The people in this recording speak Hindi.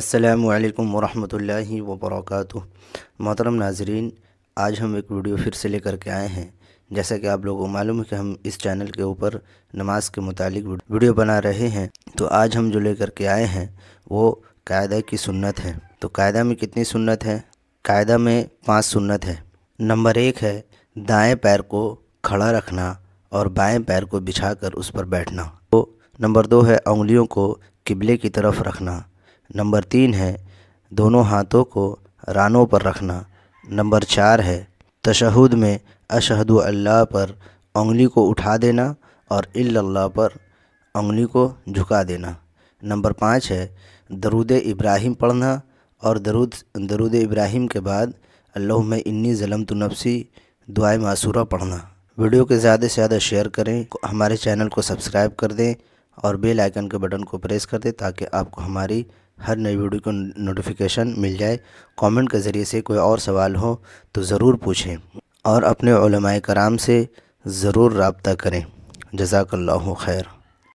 असलकम वालेकुम वरहमतुल्लाहि मोहतरम नाजरीन आज हम एक वीडियो फिर से लेकर के आए हैं जैसा कि आप लोगों को मालूम है कि हम इस चैनल के ऊपर नमाज के मुतालिक वीडियो बना रहे हैं तो आज हम जो लेकर के आए हैं वो कायदा की सुन्नत है तो कायदा में कितनी सुन्नत है कायदा में पाँच सुन्नत है नंबर एक है दाएँ पैर को खड़ा रखना और बाएँ पैर को बिछा कर उस पर बैठना तो नंबर दो है उंगलियों को किबले की तरफ रखना नंबर तीन है दोनों हाथों को रानों पर रखना नंबर चार है तशहद में अशहद अल्लाह पर उंगली को उठा देना और अल्लाह पर उंगली को झुका देना नंबर पाँच है दरुद इब्राहिम पढ़ना और दरुद दरुद इब्राहिम के बाद अल्लाह में इन्नी ज़लम तो नफसी दुआ मासूरा पढ़ना वीडियो के ज़्यादा से ज़्यादा शेयर करें हमारे चैनल को सब्सक्राइब कर दें और बेल आइकन के बटन को प्रेस कर दें ताकि आपको हमारी हर नई वीडियो को नोटिफिकेशन मिल जाए कमेंट के ज़रिए से कोई और सवाल हो तो ज़रूर पूछें और अपने कराम से ज़रूर रबता करें जजाकल्ला खैर